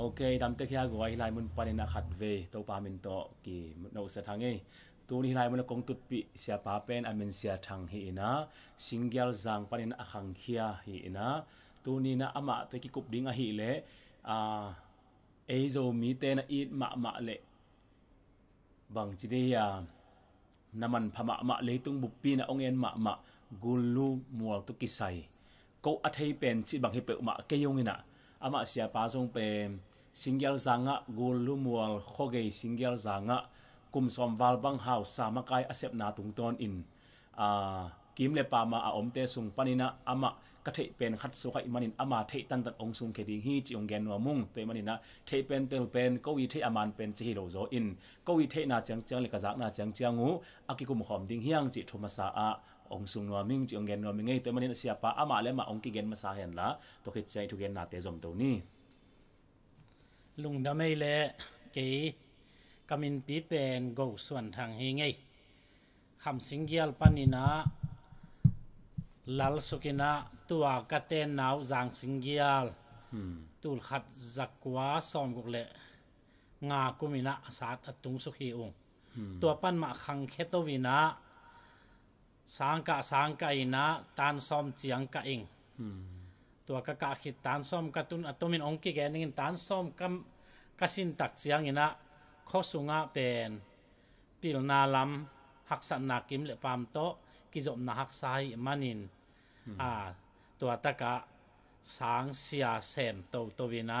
ok dam te khia goi lai mun panin a khat ve to pa min to ki nấu sa thang ấy. tu ni lai mun kong tut pi sia pa pen amin sia thang hi ina single zang panin nên khang khia hi ina tu ni na ama to ki kup ding a hi le a ei zo mi te na it ma ma le bang chi de ya naman phama ma leitung buppi na ongen ma ma gulu mual tu kisai ko athei pen chi bang hi pe ma ke yongina ama à, sia pa zong pen สิงเกิลซังะกูลุมวลโคเกย์สิงเกิลซังะกุมสอมวาลบังเฮาสามกายอาเซปนาตุงตอนอินกิมเลปามาอาอมเตสุงปานินะอามะกะเทยเป็นขัดสุขอิมันินอามาเทยตันตันองสุงเคดิงฮีจิองแกนัวมุงตัวมันินะเทยเป็นเตลเป็นกวีเทยอามันเป็นจิโรโจอินกวีเทยนาจังจังเลกะจักนาจังจังงูอากิคุมหอมดิงเฮียงจิทุมาสาอาองสุงนัวมิงจิองแกนัวมิงไงตัวมันินะเสียปะอามาเลมาองกิเกนมาสาเห็นละตัวคิดใจทุเกนนาเตจอมตัวนี้ลุงดำไม่เละเก๋กำมินปีเป็นกูส่วนทางเฮงไงคำสิงเกียลปานินะลัลสุกินะตัวกัะเตนหนาวจางสิงเกียลตูลขัดจักวาซอมกุกเลงากุมินะสาตตุงสุขีองตัวปั้นมาขังเคตวินะสังกะสังกะอินะตานซอมเจียงกะเองตัวกะกะขิดตานส้มกะตุนอตุมินองกิแกนิงตานส้มกำกะสินตักเสียงอินะข้อสุงะเป็นปิลนาลัมหักสันนากิมเลปามโตกิจมนาหักไซมันินอ่าตัวตะกะสางเสียเสมโตตวินะ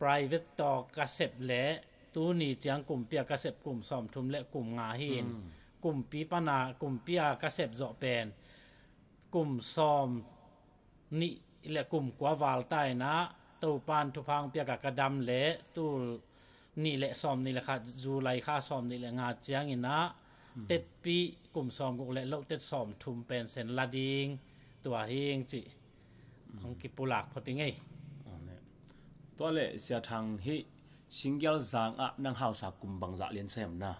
private ต่อกระเสบเละตูนีเจียงกลุ่มเปียกระเสบกลุ่มสอมทุมและกลุ่มงาหิน กลุ่มปีปนากลุ่มเปียกระเสบเจาะเป็นกลุ่มซอมนี่แหละกลุ่มกว่าวาลใต้นะตูปานทุพังเปียกกระดำเละ ตูนี่แหละซอมนี่แหละค่ะจูไลค่าซอมนี่แหละงาเจียงอินะเต็ดปีกลุ่มซอมกุกและโลกเต็ดซอมทุมเป็นเซนลาดิงตัวเฮงจิองกิปุลักพอดีไงตัวเละเสียทางฮิสิงเกลจางอะนังหาวสากุมบังจะเลียนเซมนะ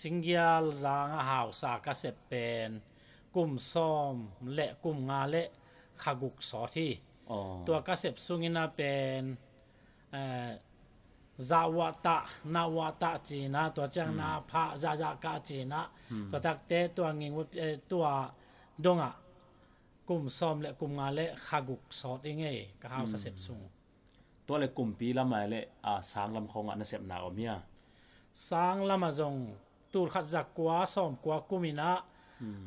สิงเกลจางอะหาวสากระเสเป็นกลุ่มซอมและกลุ่มงาเละขากุกสอที่ตัวกษตรสุงินาเป็นจาวะตะนาวะตะจีนะตัวจังนาพระจาจากาจีนะตัวทักเตตัวงิงตัวดงอ่ะกลุ่มซอมและกลุ่มงานและขากุกสอดยังไงก็หาวสเสพสุงตัวเลยกลุ่มปีละมาเลยอ่าสางลำคงอ่ะนเสพหนาวมียสางลำมาจงตูดขัดจักกว่าซอมกว่ากุมินะ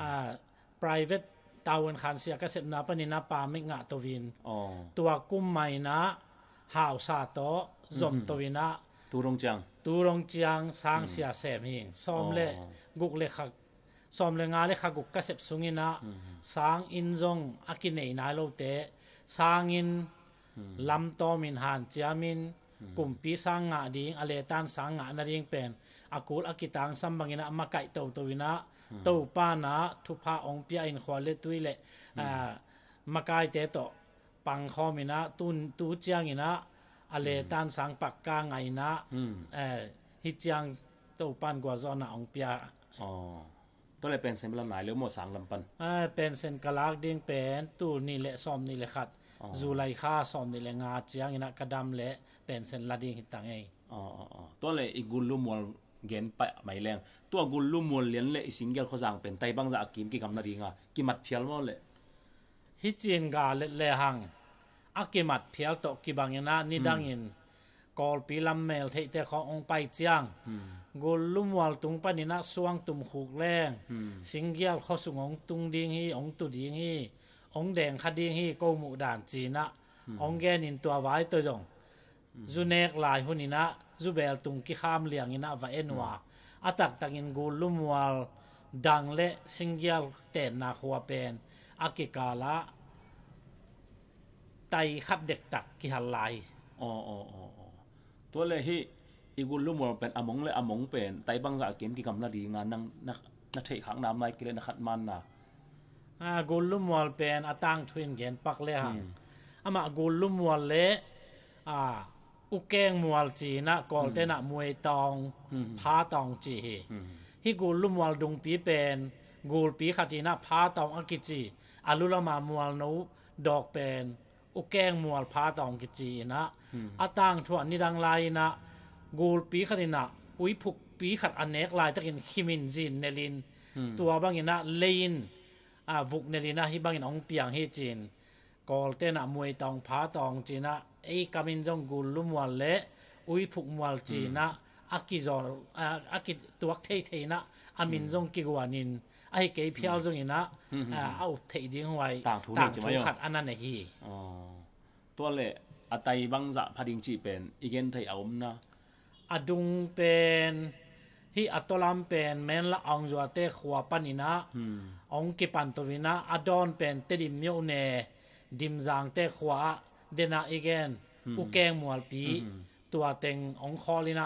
อ่า private ตาวันขันเสียก็เสพนาปนินาปาไม่งะตัววินตัวกุ้มไม่นะห่าวซาโตจมตัววินะตูรงจังตูรงจังสร้างเสียเสพหิงซ้อมเละกุกเละขักซ้อมเละงาเละขักกุกก็เสพสุงินะสร้างอินจงอากินเนนายโลเตสร้างอินลำโตมินหันเจียมินกุมพีสังงาดิงอเลตันสังงานาริงเป็นอากูลอากิตังสัมบังินะมาไก่เต่าตัววินะเต่าป้านะทุพาองเปียอินขวาเลตุยเลมาไก่เตโตปังข้อมินะตุนตูเจียงินะอเลตันสังปักกางไงนะฮิจียงเต่าปันกว่าซอนองเปียตัวเลยเป็นเซนบลไหนเรือหมดสังลำปันเป็นเซนกลากดิงเป็นตู้นี่แหละซอมนี่แหละขัดจูไลค่าซอมนี่แหละงาเจียงินะกระดำแหละเป็นเส้นลัดดิ้งต่างไงอ๋อ๋อตัวเลยอีกุลลุมวลเงินไปไม่แรงตัวกุลลุมวลเลียนเลยสิงเกิลเขาสั่งเป็นไตบังจะกิมกิกำนาดีงากิมัดเพียลมั่เลยฮิจินกาเล่เล่หังอากิมัดเพียลตกิบังยนานี่ดังยินกอลปีลำเมลเทเตขององไปเจียงกุลลุมวลตุงปนินะสวงตุมขูกแรงสิงเกิลเขาสุงองตุงดิงฮีองตุดิงฮีองแดงคดีฮีโกมุด่านจีนะองแกนินตัวไว้ตัวจง zunair lai honi na zubael tung ki kham liang ina va enwa atang tangin golum wal dang le singyal te na khwa pen akikala tai khap dek tak ki han lai o o o t u p l a n t a r h a m a i e na a u g h u n g e o a อุเกงมวลจีนะกอลเตนะมวยตองพาตองจีฮิกูลุมวลดุงปีเป็นกูลปีขัดีนะพาตองอังกิจีอาลุลมามวลนูดอกเป็นอุเกงมวลพาตองกิจีนะอาตังทวนนิดังไลนะกูลปีขัดีนะอุ้ยผุกปีขัดอเนกลายตะกินคิมินจินเนลิน ตัวบางอินะเลนอาวุกเนลินะฮิบางอินองเปียงฮีจินกอลเตนะมวยตองพาตองจีนะ ei kamin jong gullu mua le ui phục mua chi hmm. na kí aki zor kí tuak thei thei na amin hmm. kí quan guanin ai ke hmm. phial jong ina au thei ding hoài tang thu ne chi ma yo an an hi ờ. to le atai bang za phading chi pen igen thei aum na adung pen hi atolam pen men la ong zua te khwa panina ong ke pan đón bền pen te dim ne dim jang te khwa เดนาอีกนอุกงมวลปี ตัวเต็งองคอลินะ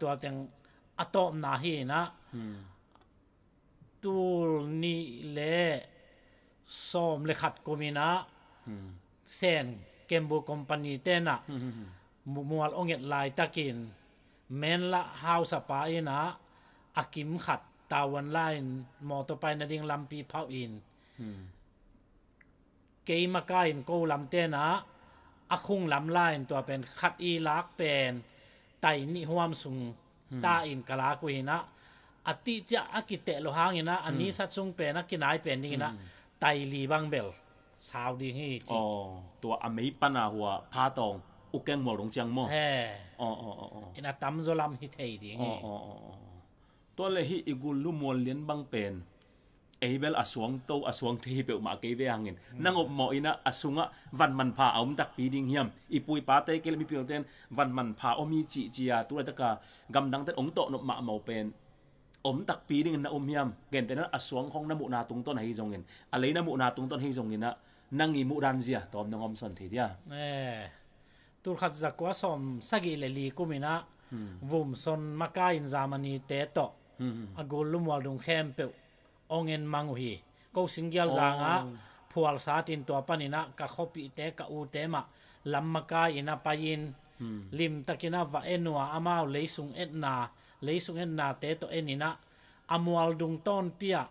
ตัวเต็งอตอมนาฮีนะตูนี่เลสอมเลขัดกุมินะเซนเกมบูคอมพานีเตนะมวลองเงตลายตะกินเมนละฮาวสปาอนะอากิมขัดตาวันไลน์มอต่อไปนดิงลำปีเผาอินเกมมาใกล้โกลำเตนะอคงลำลายตัวเป็นคัดอีลักเป็นไตนิหวมสุงตาอินกลากุยนะอติจะอกิเตโลหางินะอันนี้สัตซุงเป็นนักกินายเป็นนี่นะไตลีบังเบลสาวดีให้จีตัวอเมปันาหัวพาตองอุกแกงหมอลงจังมอเอออ๋ออ๋ออ๋ออินะตัมโซลัมฮิเทดีตัวเลยฮิอิกุลุมวลเลียนบังเป็น Abel aswang to aswang thi pe ma ke ve hangin nangop mo ina asunga văn man pha ông đặc biệt ding hiam ipui pa te ke mi tên văn man pha ông mi chị chi ya tu tất cả gam dang ten ông to nộp mã màu pen om tak pi ding na om hiam gen ten aswang không na mu na tung ton hei jongin a leina mu na tung ton hei jongin na nangi mu dan zia tom nang om son thi dia eh tur khat zakwa lệ sagi le mình á vùng son makai in zamani te to hmm, hmm, hmm. agol lumwal dung khem biểu ongen mangui ko singyal zanga phual sa tin to panina ka khopi te ka u te ma lamma ka ina payin hmm. lim takina va enwa amao leisung etna leisung etna te to enina amwal dung ton pia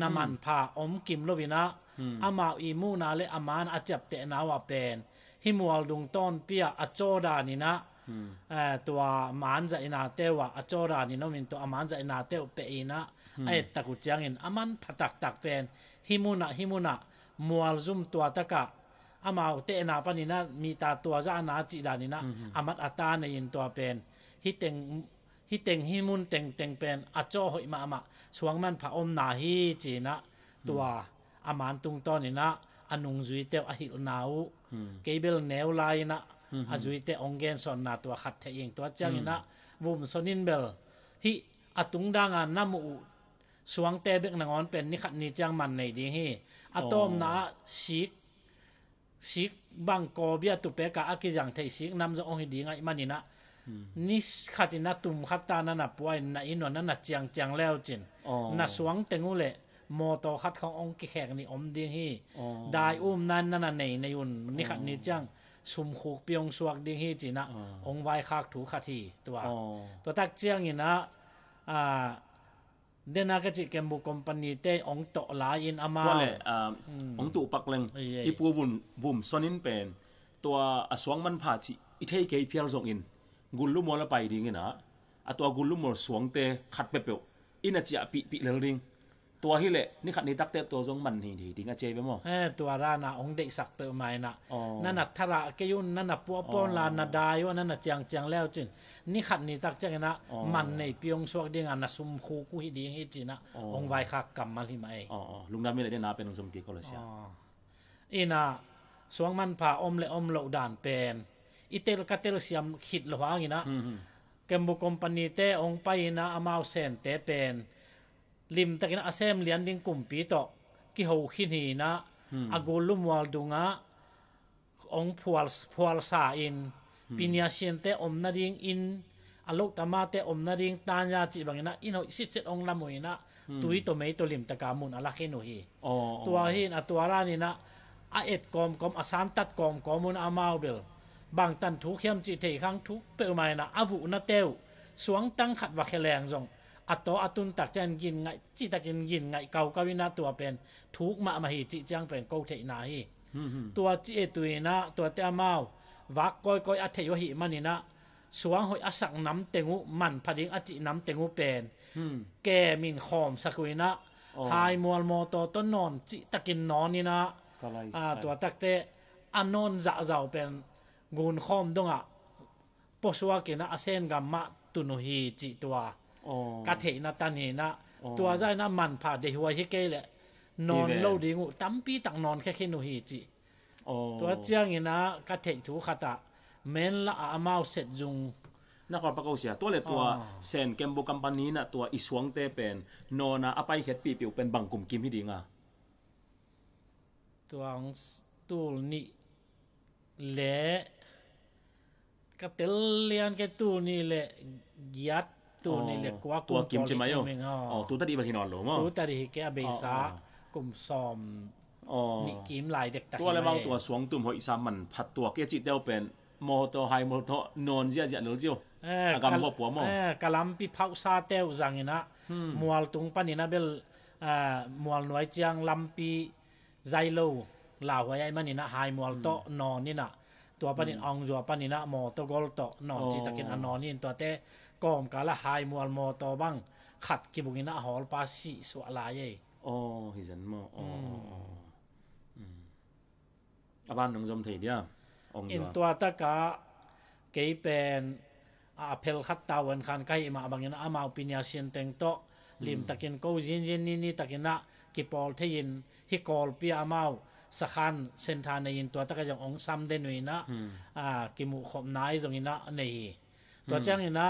naman hmm. pha om kim lovina hmm. amao i mu na le aman achap te na wa pen himwal dung ton pia achoda nina tua man za ina tewa achora ni no min to aman za ina teu pe ina ai taku chiang in aman phatak tak pen himuna himuna mual zum tua taka amao te na panina mi ta tua za na chi da ni amat ata na in tua pen hi teng hi teng hi teng teng pen cho hoi ma ma suang man pha om na hi chi na tua aman tung to ni na anung zui teo a hil nau cable neu lai na อาจุยเตองเกนสอนนาตัวขัดเทียงตัวเจ้านี่นะวุมสนินเบลฮีอาตุงดังงันน้ำมูสวงเตเบกนางอนเป็นนิขัดนีจังมันในดีฮีอาตอมนาชิกชิกบังกอเบียตุเปกะอากิจังไทยชิกน้ำจะองค์ดีไงมันนี่นะนิขัดนัตุมขัดตานันป่วยนะอินนนั่นนะจังจังแล้วจินนัสวงเตงูเลโมอตขัดขององค์แขกนี่อมดีฮีได้อุ้มนั่นนั่นในในยุนนิขัดนีจังสุมคุกเปียงสวกดิ่งฮีจีนะองไว้คักถูขัดทีตัวตัวตักเจียงนี่นะอ่าเดนักจิเกมบุคอมพานีเตองโตลายินอามาตัวเลยอ่าองตุปักเลงอีปูวุ่นวุ่มซอนินเป็นตัวอสวงมันผ่าจิอิเทยเกยเพียร์ส่งอินกุลลุมอลไปดิ่งนะอะตัวกุลลุมอลสวงเตขัดเปเปียวอินอาจิอปิปิเลริงตัวฮิเล นี่ขัดนี่ตักเตบตัวจงมันหีนหิตงอาเจไปมั้งเออตัวรานาองเด็กสักเปิดไม่นะนั่นน่ะทระเกยุนนั่นน่ะปัวปอนลานาดายานั่นน่ะเจียงเจียงแล้วจินนี่ขัดนี่ตักเจงนะมันในเปียงสวกดีงอันน่ะซุมคูกุฮิดีงหิจินะองไวคักกรรมมาลิมาเออ๋อลุงดำมีอะไรเดนาเป็นองสมติก็เลยเสียอีน่ะสวงมันผ่าอมเลอมเหลาด่านเป็นอิเตลกัตเตลเสียมขิดหลวงนีนะเกมบุคอมปานีเตองไปนะอามาเซนเตเป็น lim takin asem lian ding kumpi to ki ho khin hi na hmm. agulum wal dunga ong phual phual sa in hmm. pinya siente om na ding in alok tama te om na ding tanya chi bangina in ho sit set ong lamuina hmm. tui to mei to lim taka mun ala khinu hi oh, oh, oh. tua hin atuara ni na a et kom kom asan tat kom komun bang tan thu khiam chi thei khang thu pe mai na avu na teu suang tang khat wa kheleng อัตโตอตุนตักจนกินไงจิตกินกินไงเกากวินาตัวเป็นทุกมามาหิจิจังเป็นโกเทนาฮีตัวจิเอตุยนะตัวเตอมาววักก้อยก้อยอัตเทยหิมันินะสวงหอยอสักน้ำเตงูมันพดิงอจิน้ำเตงูเป็นแกมินหอมสกุยนะหายมวลมโตต้นนอนจิตะกินนอนนี่นะตัวตักเตอันนนจะเจ้าเป็นกุนหอมดงอ่ะปสวากินะอเซนกัมมะตุนหีจิตัวกัเทนะตันเหนะตัวใจนะมันผ่าเดหัวที่เกลเนอนเล่าดีงูตั้มปีตักนอนแค่แค่หนูฮีจีตัวเจ้าง้นะกัเทถูขัดเมนละอาเมาเสร็จจุงนักกอลปฟก็เสียตัวเลยตัวเซนเกมโบกัมปานีนะตัวอิสวงเตเป็นนอนะอไปเห็ดปีปิวเป็นบังกลุ่มกิมที่ดีงาตัวงตัวนี้เละกะเตลเลียนแกตัวนี้เละยัด tu ni le kwa ku tua kim tu ta di ba hinon lo tu ta di ke a be sa kum som ni kim lai dek ta tua le mang tua sa man phat tua ke chi teo pen mo to hai mo to non zia zia lo zio agam ho po mo kalam pi sa teo zang ina mual tung panina bel à, mual noi chiang lam pi zai lo la hoi ai manina hai mual hmm. to non ni na tua ong zua panina mo to non chi takin anon in tua te kom ka la hai mual mo to bang khat ki bungin a hol pa si so la ye o hi zan mo o a ừ. à, ban nong zom thei dia ong in tua ta ka ke pen a phel khat ta wan khan kai ma bangin a mau pinya sian teng to hmm. lim takin ko jin jin ni ni takina ki pol thein hi kol pi a mau สักขันเส้นทางในยินตัวตะกยังองซ้ำได้หนุ่ยนะอ่ากิมูขบนายตรงนี้นะในตัวแจ้งนี่นะ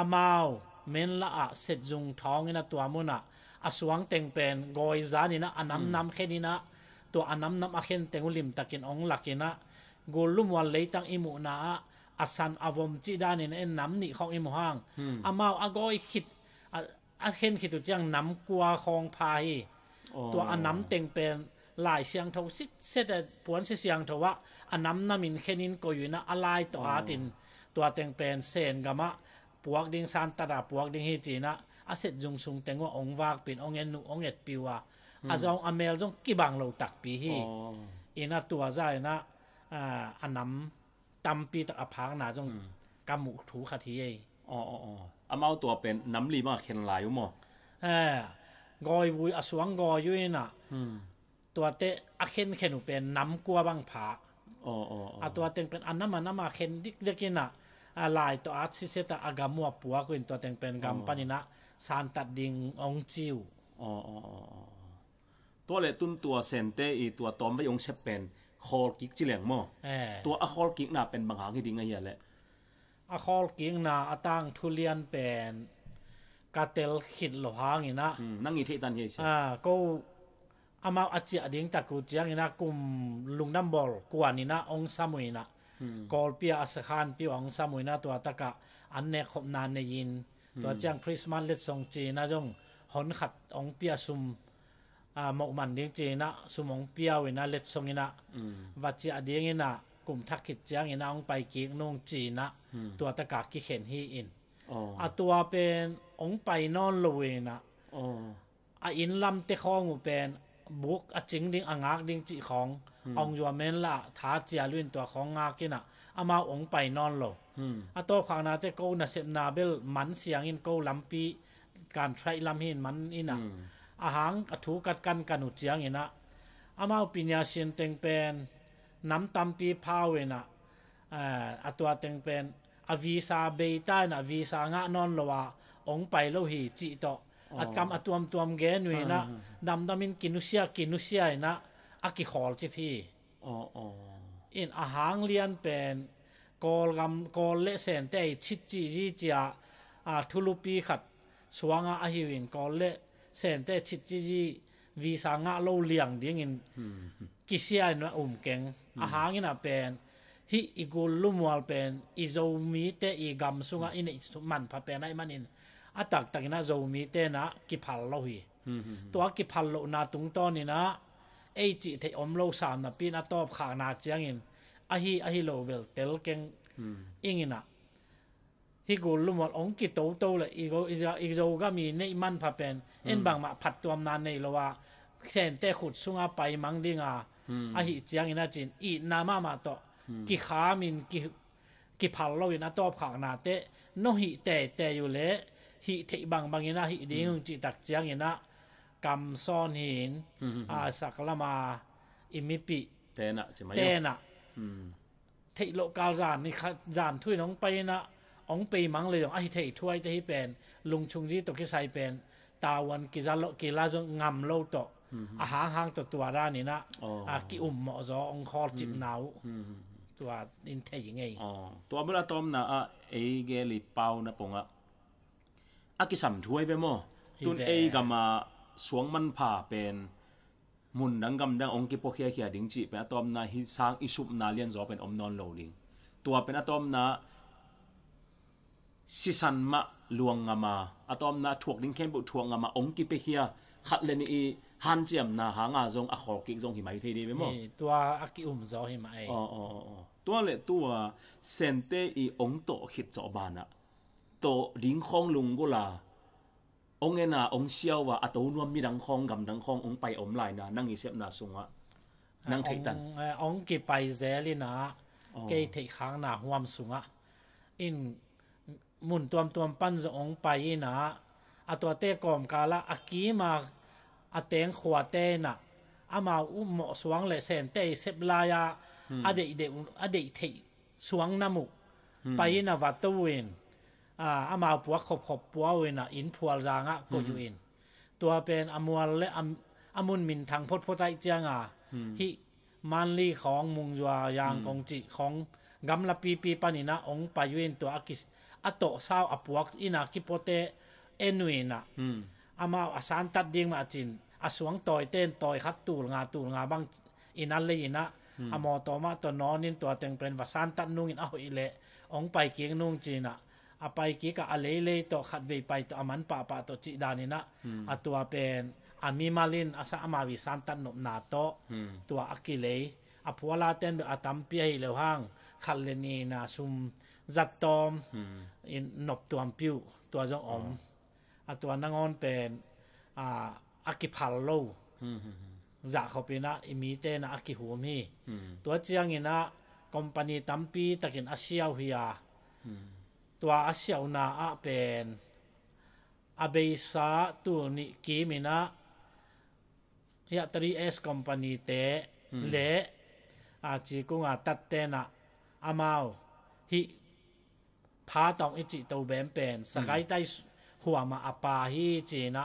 amao men la a set jung thong ina tua mona aswang teng pen goi zani na anam nam khenina to anam nam akhen tengulim takin ong lakina golum wal leitang imu na asan avom chi danin en nam ni khong imu hang amao agoi khit a khen khitu chang nam kwa khong pha hi to anam teng pen ลายเสียงทสิเสแต่ปวนเสียงทว่าอันน้ำน้ำมินแค่นินก็อยู่นะอะไรต่ออาตินตัวแตงเป็นเซนกามะปวกดิงซานตระปวกดิงเฮจีนะอาเซจุงซุงแตงว่าองวากเป็นองเงินุองเอ็ดปิวะอาจองอเมลจงกีบังเราตักปีฮีอินาตัวใจนะอ่าอันน้ำตำปีตะอภางนาจงกำมุถูขัดทีเออ๋ออ๋ออามาตัวเป็นน้ำลีมาเข็นลายุมงเออกอยวุยอสวงกอยยุยน่ะตัวเตะอเข็นเข็นเป็นน้ำกัวบังผาอ๋ออ๋อออ๋ตัวเต็งเป็นอันน้ำมันน้ำมาเข็นดิกเล็กน่ะ a lai to a chi se ta aga mua pua ko in teng pen gam oh. pani na san tat ding ong chiu o o o to le tun tua sente, te i tua tom ve ong se pen khol kik chi leng mo eh. tua a khol kik na pen bang ha ki ding a ya le a khol kik na atang thulian pen ka tel khit lo hang ina hmm, nang i the tan he se a ko amao achia ding ta ku chiang ina kum lungnam bol kuanina ong na. กอลเปียอสคานปีหวองสมุยนาตัวตะกะอันเนคบนานในยินตัวเจียงคริสต์มาสเลดทรงจีนะจงหอนขัดองเปียซุมอ่าหมกมันดิ้งจีนะสุมองเปียวินะเลดทรงนะวัดจีเดีงินะกลุ่มทักขิดเจียงนะองไปกีงนงจีนะตัวตะกะกิเข็นฮีอินอ่ะตัวเป็นองไปนอนลุยนะอ่ะอินลำเตคองเป็นบุกอจิงดิ้งอ่างักดิ้งจีขององจัวเมนละท้าเจียลุนตัวของงากินะอามาองไปนอนโลอะตัวขางนาจะกูนะเสนาเบลมันเสียงอินกูลำปีการไทรลำหินมันอินะอาหางอถูกัดกันกันุเจียงอินะอามาปิญญาเชียนเต็งเป็นน้ำตำปีพาเวนะอะตัวเต็งเป็นอวีซาเบย์ต้นะวีซางะนอนโลวาองไปโลหีจิโตอัดกรรมอตวมตัวมแกนุยนะดำดำมินกินุเชียกินุเชียนะอากิขอลจิพี่อ๋ออ๋ออินอาหางเลียนเป็นกอลกำกอลเลเซนแต่ชิดจีจีจีอาทุลุปีขัดสวงอาหิวินกอลเลเซนแต่ชิดจีจีวีสางะโลเลียงดิ้งินกิเซียนอุมเกงอาหางินะเป็นฮิอีกุลุมวัลเป็นอีโซมีแต่อีกัมสุงะอินมันพะเป็นไอมันอินอาตักตักนะโซมีแต่นะกิพัลโลฮีตัวกิพัลโลนาตุงตอนนี่นะเอจิเทอมโลสามนะปีนัตอบขานาเจียงอินอะฮีอะฮีโลเวลเตลเกงอิงอินะฮิกูลุมอลองกิโตโตเลยอีโกอีโกอีโกก็มีเนมันพัเป็นเอ็นบางมาผัดตัวมนานในละว่าเซนเตขุดสุงอาไปมังดิงาอะฮีเจียงอินะจินอีนามามาโตกิขามินกิกิพัลโลวินะตอบขานาเตโนฮิเตเตอยู่เลยฮิเทบางบางอินะฮิดิ้งจิตักเจียงอินะกรรมซ่อนหินอาสักละมาอิมิปิเตนะมยเตนะเทโลกาจานนี่จานถ้วยน้องไปนะองปีมังเลยองไอเทถ้วยจะให้เป็นลุงชุงจีตกิไซเป็นตาวันกิจาโลกิลาจงงำโลตอาหารหางตัวตัวร้านนี่นะอากิอุ่มเหมาะจอองคอจิบหนาวตัวนินเทยังไงตัวเมื่อตอมนะเอเกลิเปานะปงอ่ะอากิสัมถ้วยไปมั้งตุนเอกามาสวงมันผ่าเป็นมุนนังกำดังองค์กิปกเฮียเฮียดิงจีเป็นอะตอมนาฮิสร้างอิสุปนาเลียนจอเป็นอมนอนโลลิงตัวเป็นอะตอมนาสิสันมะลวงงามาอะตอมนาถวกดิงเข้มบุถวงงามาองค์กิปเฮียขัดเลนีฮันเจียมนาหางาจงอขอกิจงหิมาเทดีไปมั้งตัวอักิอุมจอหิมาเออ๋ออ๋อตัวเลตัวเซนเตอีองโตขิดจอบานะโตดิงคองลุงกุลา ông nghe na ông siêu và ato nuam mi đăng khong gầm đăng khong ông bay ông lại na năng ý xếp na sung á năng thấy tận ông eh, kì bay dễ lên na cái oh. thấy kháng na huam sung á in mun tuam tuam pan zo ông bay na ato te kom kala akima ateng khuate na ama u mo suang le sen te sep la ya hmm. ade ide ade thei suang namu bay na vatuin อามาปัวขบขบปัวเวนอินพัวจางะก็อยู่อิน ตัวเป็นอมวลและอมุนมินทางพดพดไตเจียงอ่ะฮิมันลีของมุงจวายางกองจิ ของกำลับปีปีปานินะองปายุเนตัวอากิสอโตซาวอปวกอินาคิโปเตเอนุเนะอามาอาสานตัดเดียงมาจินอสวงต่อยเต้นต่อยคัดตูลงาตูลงาบางอินันเลยินะอมอตอมาตัวนอนิน ตัวเต็งเป็นวาสานตัดนุ่งอินเอาอิเละองไปเกียงนุ่งจีนะ apai ki ka alele to khatve pai to aman pa pa to chi danina hmm. atua pen ami malin asa amawi santan nop na to hmm. tua akile apwala ten atam pi hi lo hang khaleni na sum zat tom hmm. in nop tuam piu tua jong om atua nangon pen a akipal lo dạ khó bị na imi te na aki huom hi tua chiang ina company tampi takin asiao hiya ตัวอาเซียวนาอาเป็นอาเบซาตัวนี้กีมินะยาตรีเอสคอมพานีเตเลอาจีกุงอาตัดเตนะอามาวฮิพาตองอิจิตัวเบนเป็นสกายไตหัวมาอปาฮิจีนะ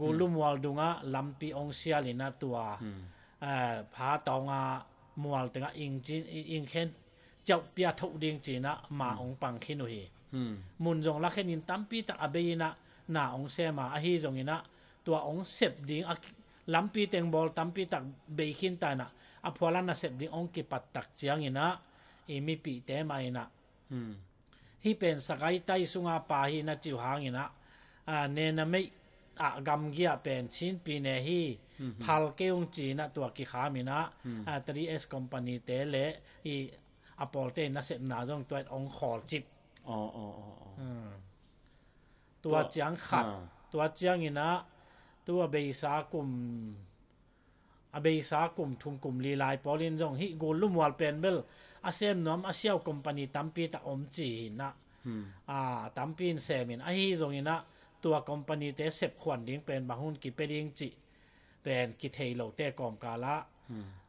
กูลุมวอลดุงะลัมปีองเซียลินะตัวเอ่อพาตองอามัวลตึงะอิงจินอิงเคนเจ้าเปียทุดิ่งจีนะมาองปังขี้นุฮีมุนจงลักเห็นินตั้มปีตะอเบยนะหน้าองเสมาอฮีจงอินะตัวองเสบดิ่งลัมปีเต็งบอลตั้มปีตักเบยขินตานะอพวลันนะเสบดิ่งองกิปัดตักเจียงอินะอีมีปีเตมาอินะฮีเป็นสกายไตสุงาปาฮีนะจิวหางอินะอ่าเนนไม่อากำเกียเป็นชิ้นปีเนฮีพัลเกยงจีนะตัวกิขามินะอ่าตรีเอสคอมพานีเตเลอีอปอลเต้นนัเสนาจงตัวองขอจิบอ๋ออ๋ออ๋อตัวเจียงขัดตัวเจียงอีนะตัวเบยสากุมอเบยสากุมทุงกลุ่มลีลายปอลินจงฮิกุลุ่มวอลเปนเบลอาเซมน้อมอาเซียวคอมพานีตัมปีตะอมจีนะอ่าตัมปีนเซมินอฮีจงอีนะตัวคอมพานีเตเสบขวัญดิ้งเป็นบางหุ่นกิเป็นดิ้งจิเป็นกิเทโลเตกอมกาละ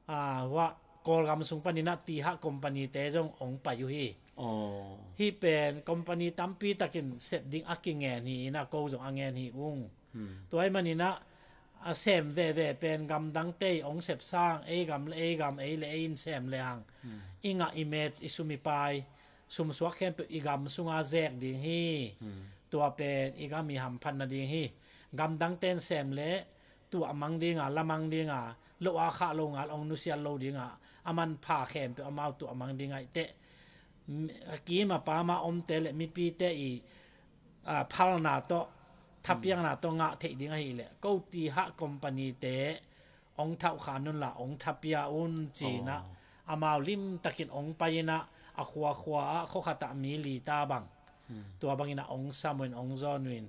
อ่าว่า kol gam sung panina ti công ty te jong ong pa yu hi oh hi pen company tampi takin set ding aking nge ni na ko jong angen hi ung hmm. toy manina a sem ve ve pen gam dang te ong sep sang e gam le e gam e le in sem le hang hmm. inga image isumi pai sum suak khem pe igam sunga zek ding hi hmm. tua pen igam mi ham phan na hi gam dang ten sem le tu amang ding a lamang ding a lo a kha lo nga ong nu sial lo ding a aman pha khem pe amau tu amang dingai te ki ma pa ma om te le mi pi te i a phal na to thapiang na to nga the dingai le ko ti ha company te ong thau kha nun la ong thapia un chi na amau lim takin ong pa na akhwa khwa kho khata mi li ta bang ตัวบางนะองซามเวนองซอนวิน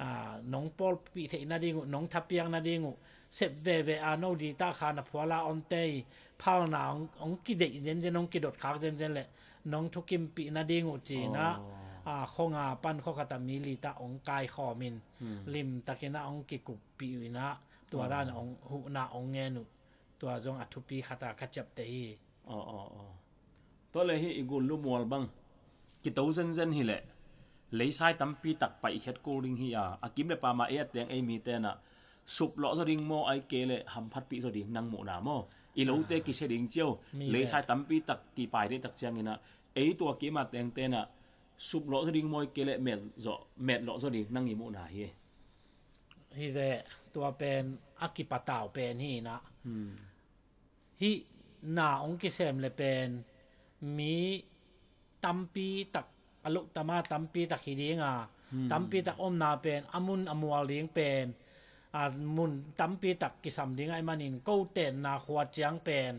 อ่าน้องปอลปีเทนาดีงูน้องทับเปียงนาดีงู Sẽ về về a no đi ta kha na phola on te phal na ong ông ki de dân dân ong ki đột khak dân dân lệ, nong thu kim pi na ding u chi na oh. a khong a pan kho khata mi li ta ong kai lìm hmm. ta lim takena ông ki ku pi u na tua ra na oh. ong hu na ong nge nu tua zong a thu pi khata kha chap te hi o oh, o o to le hi igul lu mol bang ki tau zen zen hi lệ, lấy sai tấm pi tặc bậy hết cô linh hi à à kiếm được bà mà ế tiếng ấy mi tên à สุบเลาะสดิงโมไอเกเลหำพัดปีสดิงนางโมนาโมอีโลเตกิเสดิงเจียวเลสายตั้มปีตักกี่ปลายได้ตักเชียงินะไอตัวกี่มาแตงเตน่ะสุบเลาะสดิงโมไอเกเลเม็ดจลาะเม็ดเลาะสดิงนางอีโมนาเฮฮีเดตัวเป็นอากิปตาวเป็นฮีนะฮีนาองกิเซมเลยเป็นมีตั้มปีตักอลุตมาตั้มปีตักฮีดีงาตั้มปีตักอมนา เป็นอมุนอมัวเลี้ยงเป็น à mun tam pi tak ki sam ding ai nín câu tên na khoa chiang pen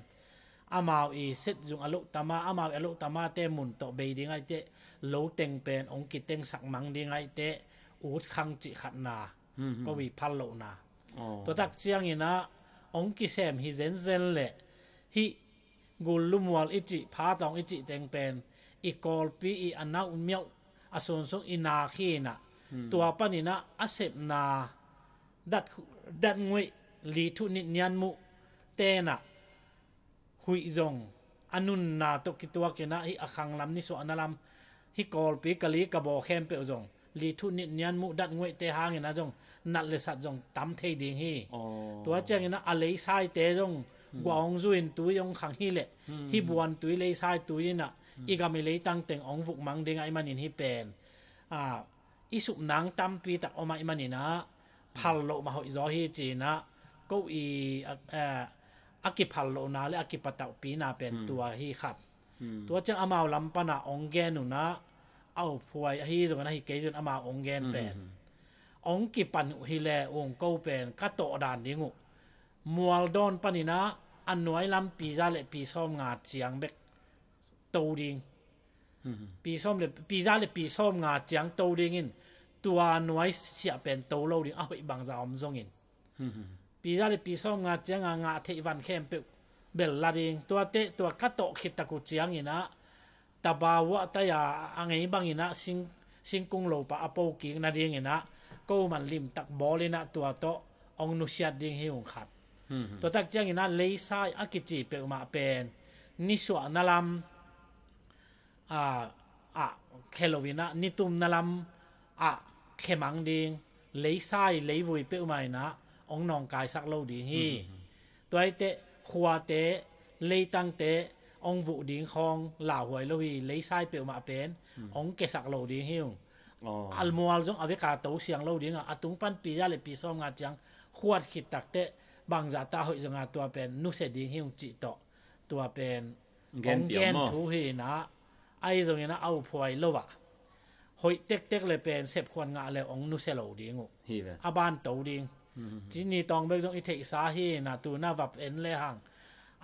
amao i set jung alu tama amao alo tama te mun to be ding ai té lo tên pen ông ki tên sắc mang ding ai té út khang chỉ khát na có mm-hmm. wi phal lo na oh. to tak chiang ina ong ki sem hi zen zen lệ hi gul lumwal ichi pha tong ichi teng pen i kol pi i anau miau ason so ina khina mm. tua panina asep na đặt đặt nguội lý thụ nịn nhan mụ tê nà hui dòng anun na to kitua Na hi akhang à lam ni so analam hi kol pi kali ka bo khem pe jong li thu ni nyan mu dat ngoi te hang na jong nat le sat jong tam the ding hi to chang na ale sai te jong guang zuin tu yong khang hi le hi buan tu le sai tu na i ga mi le tang teng ong vuk mang ding ai manin hi pen a isup nang tam pi ta oma imani na พัลโลมาหอยซอฮีจีนะก็อีเอ่ออากิพัลโลนาและอากิปะเต่าปีนาเป็นตัวฮีขัดตัวจังอามาลำปนาองแกนุนะเอาพวยฮีส่งนะฮีเกจุนอามาองแกนเป็นองกิปันฮีแลองก็เป็นกัตโตดานดิงุมวลดอนปนินะอันน้อยลำปีซาและปีซ้อมงาเจียงเบกตูดิงปีซ้อมเลยปีซาและปีซ้อมงาเจียงตูดิงอิน tua nuai sia pen to lo ding a hoi bang za om zong in pi za le pi so nga chiang nga thei van khem pe bel la ding tua te tua ka to khit ta ku chiang ina ta ba wa ta ya angai bang ina sing sing kung lo pa apo ki na ding ina ko man lim tak bol na tua to ong nu sia ding hi ung khat hmm. to tak chiang ina le sai a ki chi pe ma pen ni so na lam a a khelovina ni tum na lam a ခေမန်ဒင်းလေးဆိုင်လေးဝေပေမိုင်နာအောင်နောင်กายสักโลดีฮีตัวไอเตขวาเตเลยตั้งเตองวุดิงคองหล่าหวยโลวีเลยไซเปียวมาเป็นองเกสักโลดีฮิวอัลมัวลจงอวิกาตเสียงโลดีงอะตุงปันปียาเลปีซองงาจังขวดขิดตักเตบางจาตาหอยจงาตัวเป็นนุเสดิงฮิวจิตตตัวเป็นองเกนทูฮีนะไอจงเนะเอาพวยโลวะ hoi tek tek le pen sep khon nga le ong nu se lo ding aban to ding mm-hmm. chỉ ni tong bek jong i thei sa hi na tu na vap en le hang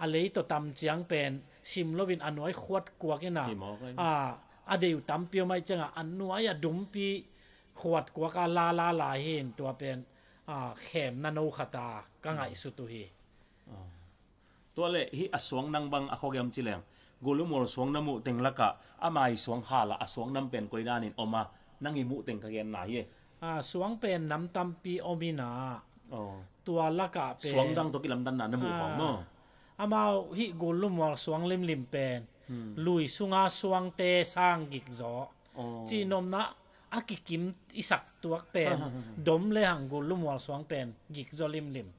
a le to tam chiang pen sim lovin anoi khwat kwa ke na a a deu tam pio mai changa anoi a dum pi khwat kwa ka la la la hin tua pen a khem na no khata ka ngai mm. su tu hi ตัวเลขที่อสวงนังบังอโคเกมจิเลง oh. golumol suang namu teng laka amai suang khala a suang nam pen koina nin oma nangi mu teng ka gen na ye a suang pen nam tam pi omina oh tua laka pen suang dang to ki lam dan na namu khong mo amao hi golumol suang lim lim pen lui sunga suang te sang gik zo chi nom na akikim isak tuak pen dom le hang golumol suang pen gik zo lim lim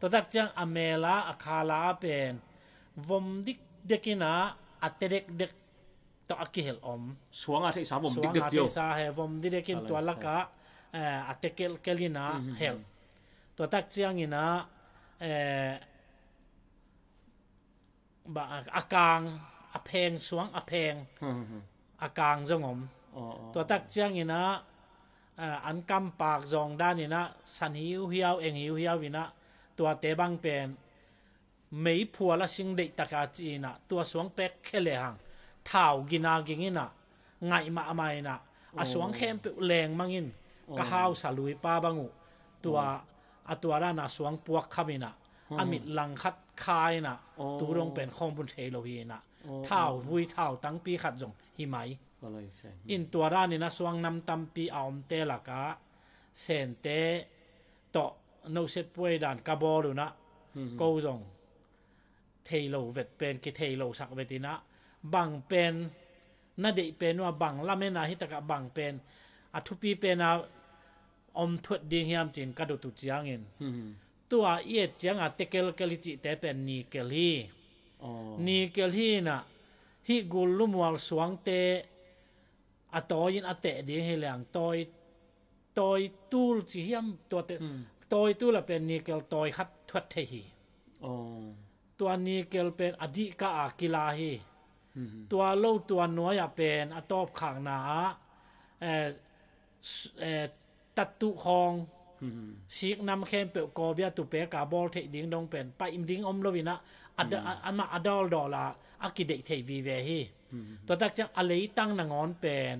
ตัวตักจังอเมลาอาคาลาเป็นวมดิก dekina aterek dek to akihel om suanga the sa vom dik dik yo sa he vom dik dekin to alaka eh, atekel kelina mm-hmm, mm-hmm. hel to tak chiang ina eh, ba akang apeng suang apeng mm-hmm. akang zongom oh, oh, to tak oh. chiang ina eh, an kam pak zong dan ina san hiu hiao eng hiu hiao vina to te bang pen ม่พัวละสิงเดตกาจีนะตัวสวงเป็กเคเลหังท่าวกินากิงินะไงมาไม่นะอาสวงเข้มแรงมังินก้าวสลุยป้าบังุตัวอัตัวร้านะสวงปวกขมินะอามิดลังคัดคายนะตัูรงเป็นข้อมูลเทโลวีนะท่าววุยท่าวตั้งปีขัดจงหิไหมอินตัวร้านี่นะสวงนำตำปีอมเตลักะเซนเตโตโนเซปวยดานกาะบอหรือนะโกจงเทโลเวดเป็นกิเทโลสักเวตินะบังเป็นนาเดเป็นว่าบังละเมนาฮิตกะบังเป็นอัทุปีเป็นอาอมทวดดีเฮียมจินกระดุตุจียงเินตัวเอียดจียงอะเตเกลเกลิจิแต่เป็นนีเกลีนีเกลีน่ะ ฮิกุลลุมวลสวงเตอตอยินอเตดีเฮลียงตอย ตอยตูลจีเฮียมตัวเตตอยตูละเป็นนีเกลตอยคัดทวดเทฮีตัวนี้เกลเป็นอดีกาอากีฬาฮีตัวเล่าตัวน้อยเป็นอตอบขางหนาเออเอตัดตุคองสีกนำเข้มเปลวกอบียตุเปกาบอลเทดิ้งดงเป็นไปอิมดิ้งอมลวินะอัดอันมาอดอลดอลาอากิเดกเทวีเวฮีตัวตักจังอะไรตั้งนางอนเป็น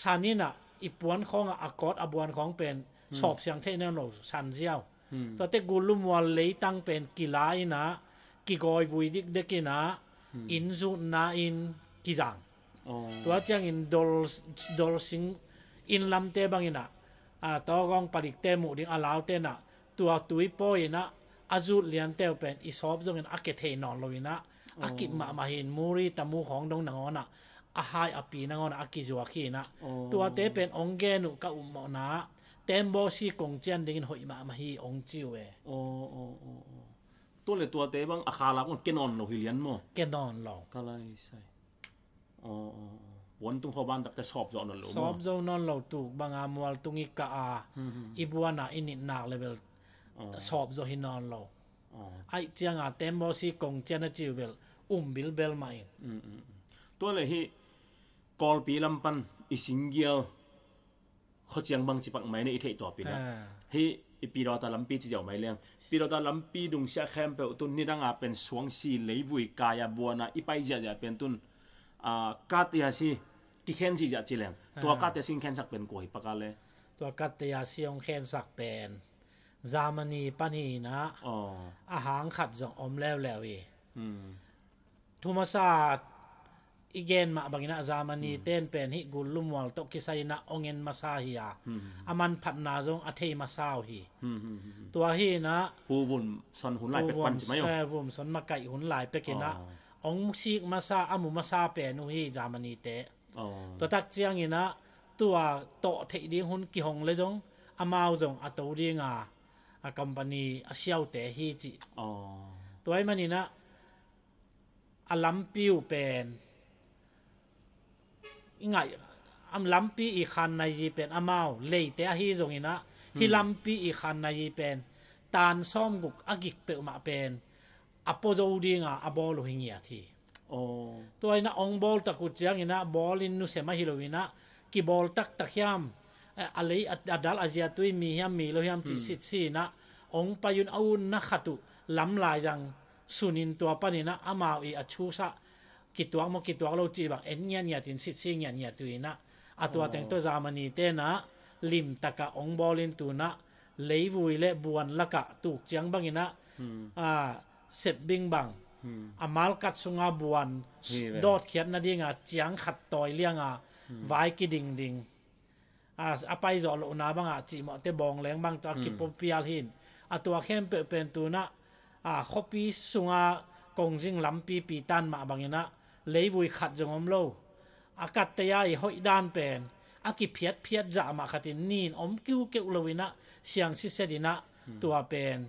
สานินะอีปวนของอากอดอบวนของเป็นสอบเสียงเทนโนซันเจียวตัวเตกุลุมวันเลยตั้งเป็นกีฬาอินะกีกอยวุยดิกเด็กินะอินสุนาอินกิจังตัวเจ้าอินดอลดอลสิงอินลำเตบังอินะอ่าตัวกองปริกเตมุดิงอาลาวเตนะตัวตุยปอยนะอาจุเลียนเตวเป็นอิสอบจงอินอาเกเทนอนลอินะอากิมามาเห็นมูรีตามูของดงนางอนะอาหายอปีนางอนะอากิจัวขีนะตัวเตเป็นองเกนุกะอุมมอนะ但无是讲真，你可以嘛嘛去昂照诶。哦哦哦哦，ตัวเลยตัวเตะบ้างอาคาราบ้างเกนอนเราฮิเลียนมั้งแกนอนหลอกก็เลยใช่อ๋ออ๋อวันตุ้งเข้าบ้านตักแต่สอบจอนอนหลอสอบจอนอนหลอตูกบางอามวลตุ้งอีกอาอีบัวน่ะอินิดหนักเลยเบลสอบจอฮินอนหลอกไอเจียงอ่ะเต็มบ่สิกงเจนะจิวเบลอุ้มบิลเบลมาเองตัวเลยฮิกอลปีลำปันอิสิงเกียวเขาเจียงบางจิปักไม้ในอิเทตัวปีนะฮ้อีปีรอตาลัมปีจีเจ้าไม้เลี้ยงปีรอตาลัมปีดุงเสียแคมเปอตุนนี่ดังอาเป็นสวงสีเลยวุยกายบัวนะอีไปเจียจะเป็นตุนอ่ากาตยาซีกิเคนจีจะจีเลี้ยงตัวกาตยาสิงเคนสักเป็นกวยปากาเลยตัวกาตยาซีองเคนสักเป็นจามนีปนีนะอาหารขัดจงอมแล้วแล้วอีทุมาซา igen ma bangina zamani hmm. ten pen hi gulum wal to kisaina ongen masahia hi hmm. ya aman phatna jong athei masao hi hmm, tua hi na puwun son hun lai pe pan chi mayo puwun eh, son ma kai hun lai pe kina oh. ong sik masa amu masa pe nu hi zamani te oh. to tak chiang ina tua to thei ding hun ki hong le jong amao jong ato ringa a company a siau te hi chi oh. toy manina alam piu pen ingai am lampi i khan na ji pen amao lấy a hi zong na hi hmm. lampi i khan na ji pen tan som guk agik pe ma pen apo zo dinga abol hingia thì Oh tôi ina ông bol ta ku chiang ina bol in nu sema hiloina ki bol tak takhyam alei adal azia tôi mi hiam mi lo hiam chỉ hmm. sit si na ông payun au na khatu lam lai jang sunin tua na amao i achu sa ki tuak mo ki tuak lo chi bang en nya nya tin si si nya nya tuina atwa oh. teng to zamani te na lim taka ong bolin tu na leiwui le buan laka tuk chiang bangina hmm. a ah, set bing bang hmm. amal kat sunga buan dot khiat na dinga chiang khat toy lianga hmm. vai ki ding ding a apai zo lo na banga chi mo te bong leng bang ta ki pom pial hin atwa khem pe pen tu na a khopi sunga kongjing lampi pi tan ma bangina lấy vui khát dùng om lâu akat te ai hoi dan pen aki giả mà khát ma khatin nin om kyu keu lowina siang si sedina tua à pen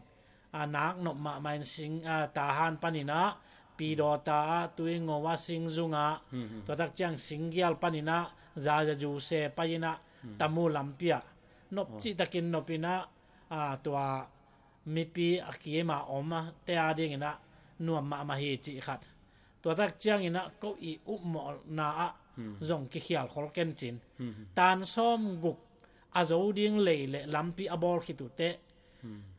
anak no ma main sing a tahan panina pido ta tui ngowa sing zunga hmm. to tak chang singial panina za ja ju se payina hmm. tamu lampia nop oh. chi takin nopina à tua mipi mà oma te adingina nuam ma ma hi chi khát ตัวตักเจียงอินะก็อีอุหมอนาอะจงกิเขียลขอลเกนจินตานซ้อมกุกอาโจดิ้งเลยเลลัมปีอบอลขิตุเตะ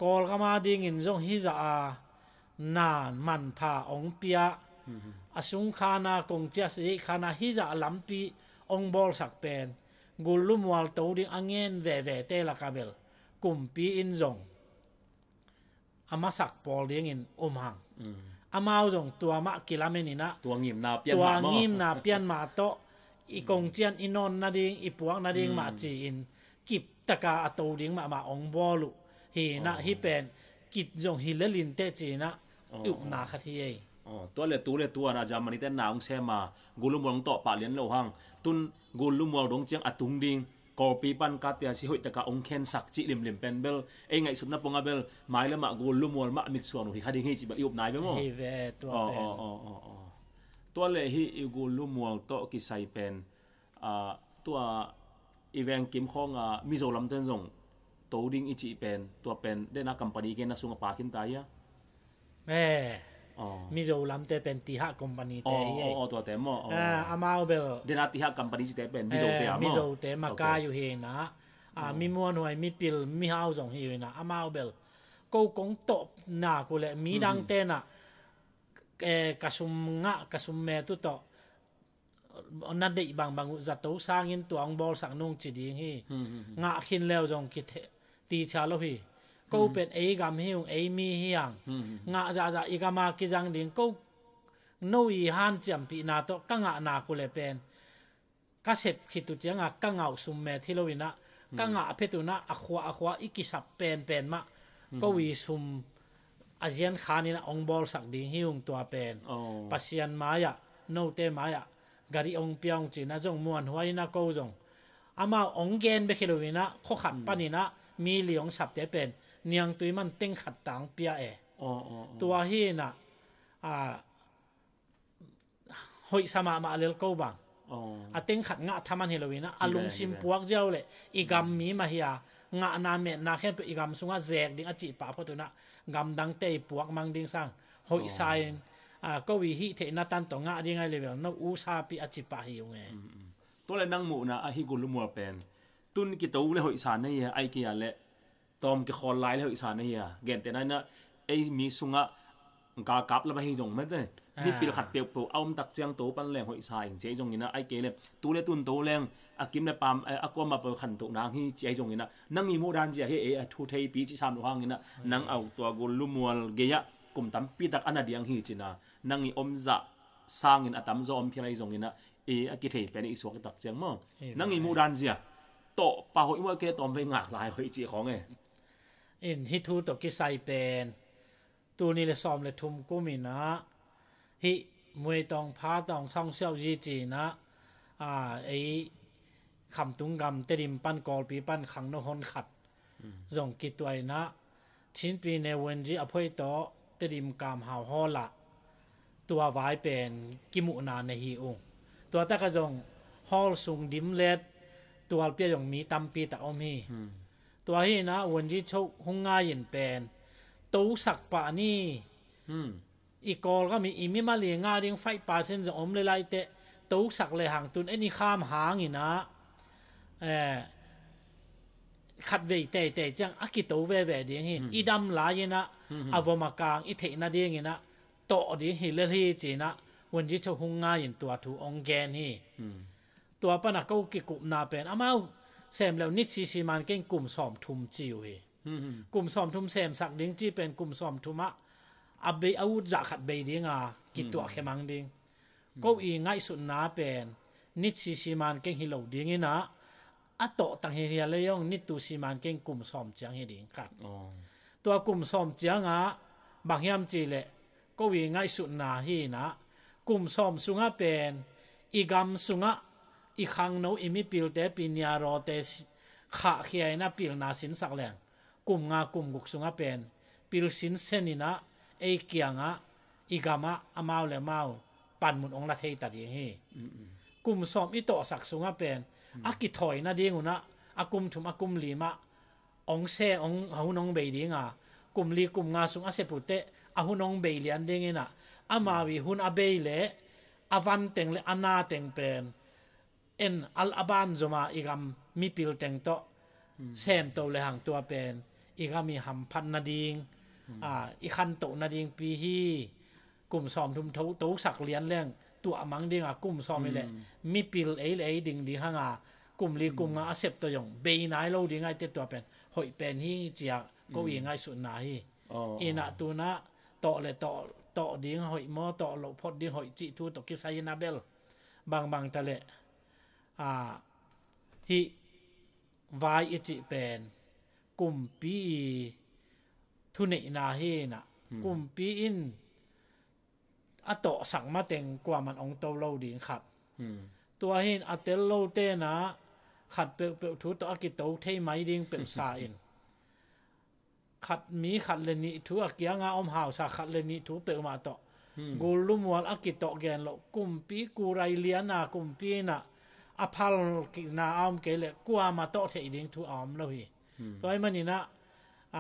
กอลกามาดิ้งอินจงฮิจาอานานมันพาองเปียอาสุงคานากงเจียสิคานาฮิจาลัมปีองบอลสักเป็นกุลุมวัลตัวดิ้งอังเงินเวเวเตลักาเบลกุมปีอินจงอามาสักปอลดิ้งอินอมหังအမောက်ဆောင်ตัวมะกิลาเมนินะตัวงิมนาเปียนมาตัวงิมนาเปียนมาโตอีกงเจียนอีนอนนาดิงอีปวงนาดิงมาจีนกิบตะกาอโตดิงมามาองบอลุเฮนะฮิเป็นกิจจงฮิเลลินเตจีนะอุกนาคทีเออ๋อตัวเลตัวเลตัวนะจามันนี่แต่นาองเซมากุลุมวงต่อปาเลียนโลหังตุนกุลุมวงดงเจียงอตุงดิง corpi ban ka tia si hoi taka ong khen sak chi lim lim pen bel e ngai sum na ponga bel mai lama go lu mol ma mit suanu hi hading hi chi bal iop nai be mo hi ve to oh, pen o oh, o oh, o o to le hi go lu mol to ki sai pen ah, a to a event kim khong a ah, mi zo lam ten zong to ding i chi pen to pen de na company ke na sunga pa kin ta ya eh มิโซลำเตเป็นตีหะคอมพานีเตเอตัวเตมอ่าอามาเบล เดนาตีหะคอมพานีเตเป็นมิโซเตมิโซเตมากาอยู่เฮนะอ่ามีมัวหน่วยมีปิลมีฮาวสองเฮนะอามาเบล กูคงตบหน้ากูเลยมีดังเตนะเอ่อกระสุมงะกระสุมแม่ตุตอนั่นได้บางบางจัดตัวสร้างยินตัวอังบอลสังนงจีดีฮีงะขินแล้วจงกิเตตีชาลฮีကိုเป็นเอกามเฮงเอมีเฮียงงะจาจาอีกามากิจังดิงกูโนอีฮันจัมปีนาโตกังะนาคุเลเป็นกษตรคิดตุเจียงะกังเอาสุมเมทิโลวินะกังะอภิตุนะอควาอควาอีกิสับเป็นเป็นมะก็วีสุมอาเซียนคานินะองบอลสักดิงฮิวงตัวเป็นปัสยันมายะโนเตมายะกะริองเปียงจีนะจงมวนหวยนะกูจงอามาองเกนเบคิโลวินะขขัดปานินะมีเหลียงสับเตเป็น niang tui man teng khat tang pia e o oh, o oh, oh. tua hi na a hoi sama ma lel ko bang a teng khat nga thaman helowina alung sim puak jaw le igam mi ma hiya nga na me na khen pe igam sunga zek ding a chi pa pho tu na gam dang te puak mang ding sang hoi sai à có vì hi thế na tan tông ngã đi ngay level nó u sa pi achi pa hi ông nghe tôi là năng mụ na a hi gulu mua pen tun ki tàu le hoi san này ai kia lệ tom ke khol lai le isana à. à. à, hi ya gen te na na ei mi sunga ka kap la ba hi jong me te ni pil khat pe po aum tak chiang to pan leng hoi sai che jong ina ai ke le tu le tun to leng a kim le pam a ko ma pa khan to nang hi che jong ina nang i mo dan je he a thu thei pi chi sam lo hang ina nang au to go lumual ge ya kum tam pi tak ana diang hi china nang i om za dạ sang in atam zo om philai jong ina e a ki thei pe ni suak tak chiang mo nang i mo dan je to pa hoi mo ke tom ve ngak lai hoi chi khong e อินฮิทูตกิไซเป็นตูนี่เลยซอมเลยทุมกุมินะฮิมวยตองพาตองช่องเซี่ยวจีจีนะอ่าไอคำตุงกำเตดิมปั้นกอลปีปั้นขังนอนขัดส่งกิตัวนะชิ้นปีในวันจีอภัยโตเตดิมกามหาฮอละตัววายเป็นกิมุนาในฮีองตัวตะกะจงฮอลสูงดิมเลดตัวเปียยงมีตัมปีตะอมีตัวฮีนะวันจีชกหงง่ายินเป็นตูสักปะนี่อีกอลก็มีอีมิมาเลียงาเรียงไฟป่าเส้นจะอมเลยไล่เตะตูสักเลยห่างตุนไอ้นี่ข้ามหางอีนะเออขัดเวเตะเตะจังอากิโตเวเวเดียงหินอีดำลายนะอวมากางอีเทนาเดียงนะโตเดียงหิเลลีจีนะวันจีชกหงง่ายินตัวถูองแกนฮีตัวปนักก็กิกุมนาเป็นอ้าวเซมแล้วนิชิชิมันเก่งกลุ่มสอมทุมจิวเฮกลุ่มสอมทุมเซมสักดิ้งจีเป็นกลุ่มสอมทุมะอับเบอาวุธจากขัดเบดีงากิตัวแคมังดิ้งก็อีง่ายสุดนาเป็นนิชิชิมันเก่งฮิโลดิ้งนะอัตโตตังเฮียเลยองนิตูชิมันเก่งกลุ่มสอมจังเฮดิ้งกัดตัวกลุ่มสอมจังอ่ะบางยามจีเละก็อีง่ายสุดนาฮีนะกลุ่มสอมสุงะเป็นอีกัมสุงะอีกครั้งนู้อิมิปิลเตปิญญารอเตขะเขียนะปิลนาสินสักแหลงกลุ่มงากลุ่มกุกสุงเป็นปิลสินเซนินะเอเกียงะอีกามะอามาวลมาวปันมุนองละเทตัดยังฮีกลุ่มสอมอิโตสักสุงเป็นอากิถอยนะเดียงุนะอากุมถุมอากุมลีมะองเซองหูนองเบดีงากลุ่มลีกลุ่มงาสุงอาเซปุเตอหูนองเบลียนเดงนะอามาวิหุนอาเบเลอาวันเต็งเลอานาเต็งเป็น en al aban zoma igam mi pil teng to hmm. sem to le hang tua pen igami ham phan na ding à i khan to na ding pi hi kum som thum thâu tấu sak lian leng tua mang ding a kum som le hmm. mi pil ei le ding di hanga kum li kum nga accept to yong be nai lo ding ai te tua pen hoi pen hi chia ko i ngai su na hi oh, oh, ina oh. tu na to le to to ding hoi mo to lo phot ding hoi chi thu to ki sai na bel bang bang ta le อาฮิวายอจิเป็นกุมปีทุนนนาเฮนะกุมปีอินอโตสังมาเต็งกว่ามันองโตโลดีขัดตัวเฮนอเตลโลเตนะขัดเปลวเปลวทุตอกิโตเทไมดิงเปลวซาอินขัดมีขัดเลนิทุอากียงาอมหาวชาขัดเลนิทุเปลวมาโตกูลุมวลอกิโตแกนโลกุมปีกูไรเลียนากุมปีนะ apal ki na am ke le kwa ma to the ding thu am lo hi hmm. toy mani na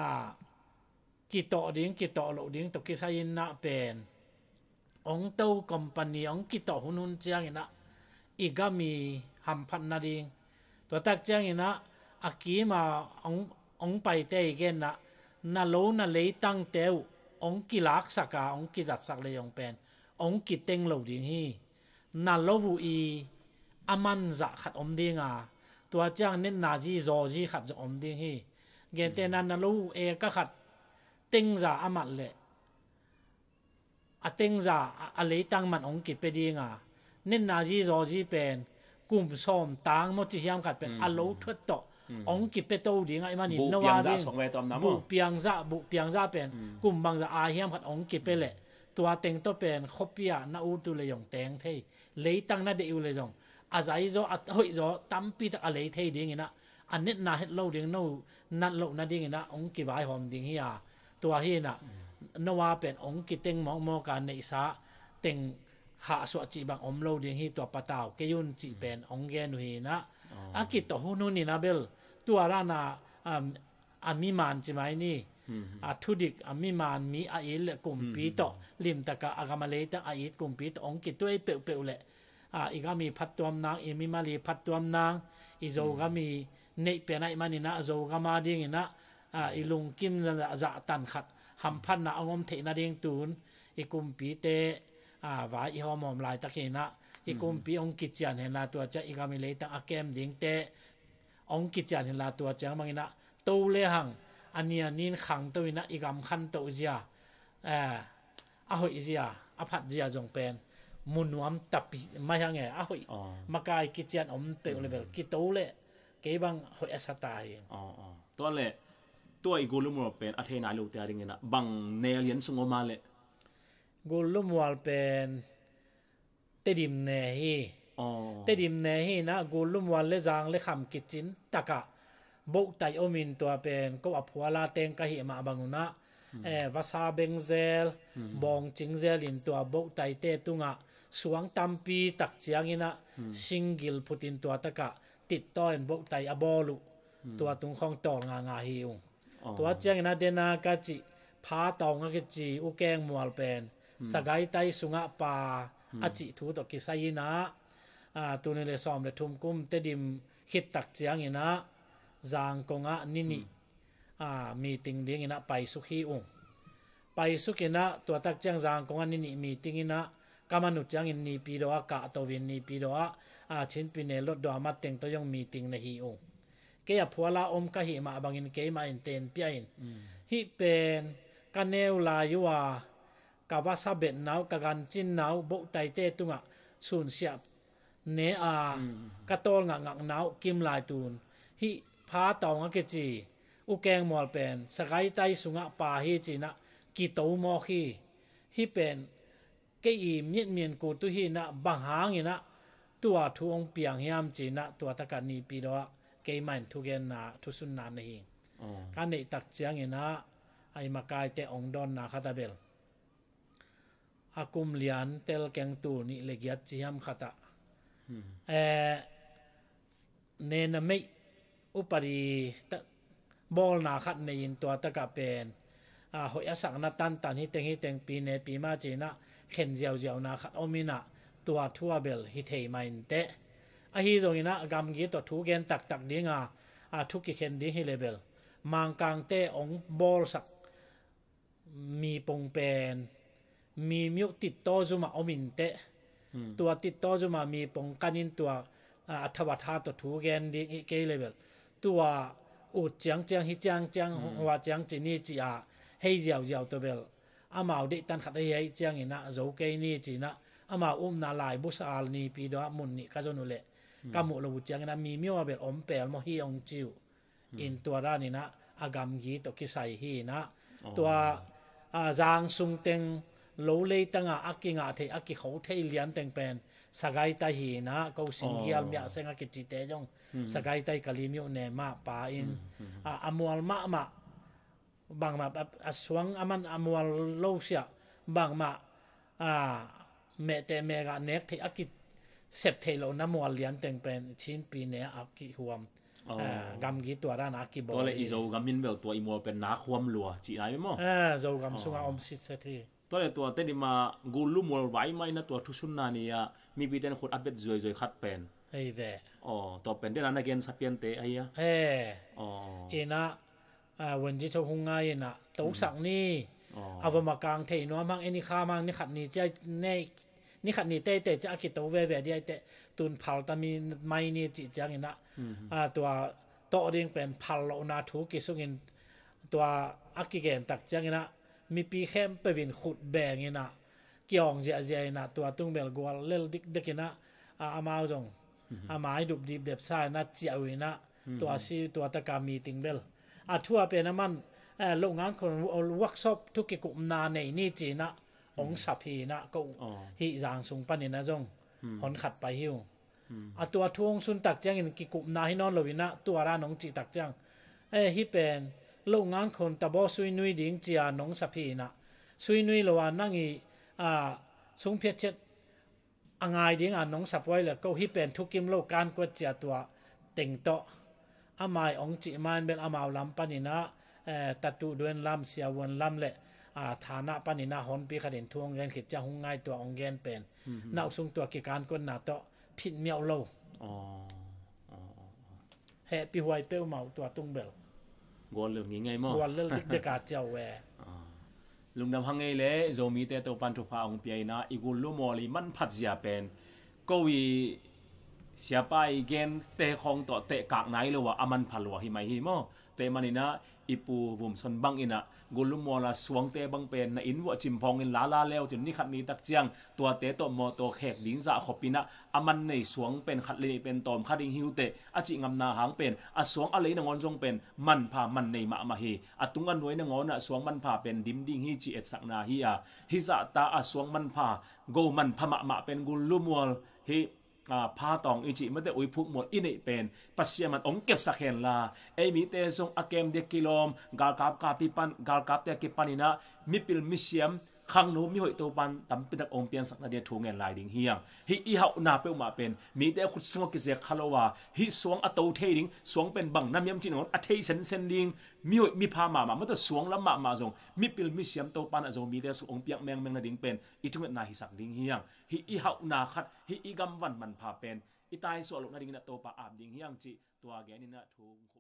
a ki to ding ki to lo ding to ki sa in na pen ong to company ong ki to hunun chiang ina igami ham phat na ding to tak chiang ina aki ma ong ong pai te gen na na lo na le tang teu ong ki lak saka ong ki jat sak le yong pen ong ki teng lo ding hi na lo vu i aman za khat om dinga tua chang nen na ji zo ji khat zo om ding hi gen te nan na lu e ka khat ting za amat le a ting za a le tang man ong ki pe dinga nen na ji zo ji pen kum som tang mo chi hiam khat pen a lo mm-hmm. thot to mm-hmm. ong ki pe to dinga i mani no wa za bu piang za bu piang za pen mm-hmm. kum bang za a hiam khat ong ki pe le tua teng to pen khopia na u tu le yong teng thei le tang na de u le jong อาใจจ่ออหอยจ่อตั้มปีตะอะไรทียดิ่งนะอันนี้น่าเห็ดเล่าเรียงนรานั่นเล่านั่นดิ่งนะ องค์กิบายหอมดี่งเฮียตัวเฮียนะ นว่าเป็นองค์กิเต็งมองมองการในสาเต็งข้าสวัสดจีบังอมเล่าดี่งเฮียตัวปะเต่าเกยุนจีเป็นองค์แกนุเฮียนะอากิต่อหุนนี่นะเบล ตัวร้านาอามอามิมานใช่ไหมนี่อาทุดิกอามิมานมีอาอิลกุมปีตลิมตะกะอากามาเลตะอาอิลกุมปีตองค์กิตัวเปิลเปลแหละ à ah, igami phattuam nang imimali phattuam nang izogami hmm. nei penai manina zogama ding na à ah, ilung kim za za tan khat ham hmm. phan na angom the na ding tun ikum pi te à ah, và i hom hom lai takena ikum hmm. pi ong kitchen hen la tua cha igami le ta akem ding te ong kitchen hen la tua chang mangina to le hang ania nin khang to ina igam khan to zia à a hoi zia a phat zia jong pen munu am tapi mayange a hoi oh. makai ki chian om pe mm. level ki tole ke bang hoi asata hi oh, oh. to le to i golumur pen na lo te ringena bang ne alien sungo ma le golumwal pen tedim ne hi tedim ne hi na golumwal le jang le kham ki chin taka bok tai omin to pen ko aphuala teng ka hi ma banguna mm. e eh, vasa bengzel mm. bong chingzel in to bok tai te tunga suang tampi tak chiangina single putin tua taka tit to en bo tai abolu tua tung khong to nga nga hi u oh. tua chiangina dena ka chi pha tong nga chi u keng mual pen hmm. sagai tai sunga pa hmm. a chi thu to ki sai na a tu ne le som le thum kum te dim hit tak chiangina zang konga nini hmm. a meeting ding ina pai su hi u pai su na tua tak chiang zang konga nini meeting ina kamanu chang in ni pi ro a ka to win ni pi ro a a chin meeting na hi ong ke a om ka ma bangin ke ma in ten pia in la yu a ka wa sa gan chin nau bo tai te tunga sun siap ne a ka tol nga ngak kim lai tun hi pha tong a chi u keng mol pen sakai tai sunga pa hi china ki to mo khi กอีมีมีกูตุฮีนะบางหางนะตัวทวงเปียงยามจีนะตัวตะกันีปีรอเกยมันทุเกนาทุสุนนานในองกันในตักเจียงนะไอมากายเต่องดอนนาคาตาเบลอากุมเลียนเตลเกงตูนิเลกยัดจิยามคาตาเอเนนไม่อุปริตบอลนาคัดในยินตัวตะกะเป็นอ่าหอยสังนัตันตันฮิเตงฮิเตงปีเนปีมาจีนะ khen giao giao na khát omina tua tua bel hi thei main te a hi zong ina gam gi to thu gen tak tak dinga a thu ki khen di hi level mang kang té ông bol sắc, mi pong pen mi miu tít to zuma omin té, hmm. tua tít to zuma mi pong kanin tua à thua thua to thu gen đi cái level tua u chiang chiang hi chiang chiang hoa hmm. chiang chini chi a hei giao giao amau de tan khat ai chiang ina zo ke ni china ama um na lai bu sa al ni pi do mun ni ka jonu le hmm. ka mu lo chiang na mi mi wa bel om pel mo hi ong chiu hmm. in to ra ni na agam gi to ki sai hi na oh. to a zang sung teng lo le tanga akinga the aki khou the lian teng pen sagai ta hi na ko sing gial oh. mya senga ki ti te jong hmm. sagai tai kalimiu ne ma pa in amwal ma ma bang ma aswang aman amwal lo sia bang ma a me te me ga nek the akit sep the lo na mwal lian teng pen chin pi ne aki huam oh. gam gi tua ra na ki bo to le izo gam min bel tua imol pen na huam lua chi ai mo a zo gam oh. sunga om sit se thi to le tua te ni ma gulu mol vai mai na tua thu sun na ni ya mi bi ten khot abet zoi zoi khat pen ei ve o oh, to pen den na again sapien te ai ya e o ina วันที่ชาวคงง่ายน่ะตสักนี่เอาวมากางเทน้อมังเอ็นี่ข้ามังนี่ขัดนี่จะเน่นี่ขัดนี่เตเตจะอากิตตวเวเวดีเตตุนพัลตามีไม่นี่จิจังนะตัวโตเรียงเป็นพัลโลนาทูกิสุงินตัวอากิเกนตักจังนะมีปีเข้มไปวินขุดแบงนะเกี่ยงเจียเจียนะตัวตุ้งเบลกัวเลลดิกเด็กนะอามาจงอามาดุบดีเด็บซ่านะเจียวนะ ตัวซีตัวตะการมีติงเบลอาทัวเป็นมันโรงงานคนวักซอบทุกกุมนาในนี่จีนะองสับฮีนะก็ฮีจางสูงปันนี่นะจงหอนขัดไปหิวอาตัวทวงสุนตักเจียงอินกิกุมนาฮินอนลวินะตัวร้านองจีตักเจียงเอ้ฮีเป็นโรงงานคนตะบอซุยนุยดิ้งจียนองสับฮีนะซุยนุยละวานั่งอีอ่าสูงเพียเช็ดอ่างไงดิ้งอ่านองสับไว้เลยก็ฮีเป็นทุกิมโลกการกวดเจียตัวเต็งโต amai ong chi man bel amau lam panina tatu duen lam sia won lam le a thana panina hon pi kharin thuang gen khit cha hung ngai to ong gen pen nau sung to ki kan kon na to phit miao lo he pi huai pe mau to tung bel gol le ngi ngai mo gol le dik de ka chao we lum nam hangai le zomi te to pan thu pha ong pi na igul lo mo li man phat zia pen ko wi เสียไปเกนเตะคงต่อเตะกากไหนเลยวะอามันพัลวะหิมาหิมอเตะมัน่นะอีปูบุมสนบังอินะกุลุมวลาสวงเตะบังเป็นนะอินวะจิมพองอินลาลาเลวจนนี่ขัดนี้ตักเจียงตัวเตะตัวมอตัวแขกดิ้งจะขบปินะอามันในสวงเป็นขัดเลยเป็นตอมขัดดิงหิวเตะอจิงำนาหางเป็นอสวงอะไรนงอนจงเป็นมันพามันในมะมาฮีอตุงอันหน่วยนงอนะสวงมันพาเป็นดิมดิ้งฮิจิเอ็ดสักนาฮีอาฮิจะตาอสวงมันพาโกมันพมะมะเป็นกุลุมลเฮ à pha tòng ý chị mất để ui phúc một in ấy pen passia man ông kẹp sạc hèn là ấy mi tê song akem de kilom gal kap kapi pan gal kap te kipanina mipil misiam khang nu mi hoi to ban tam pi tak ong pian sak na dia thu ngen lai ding hiang hi i hau na pe ma pen mi te khut sunga ki ze khalowa hi suang a to the ding suang pen bang nam yam chin on a thei sen sen ding mi hoi mi pha ma ma ma to suang lam ma ma zong pil mi siam to pan a zong mi te su ong piak meng meng na ding pen i thung na hi sak ding hiang hi i hau na khat hi gam van man pha pen i tai so lo na ding na to pa ab ding hiang chi tua ge ni na thu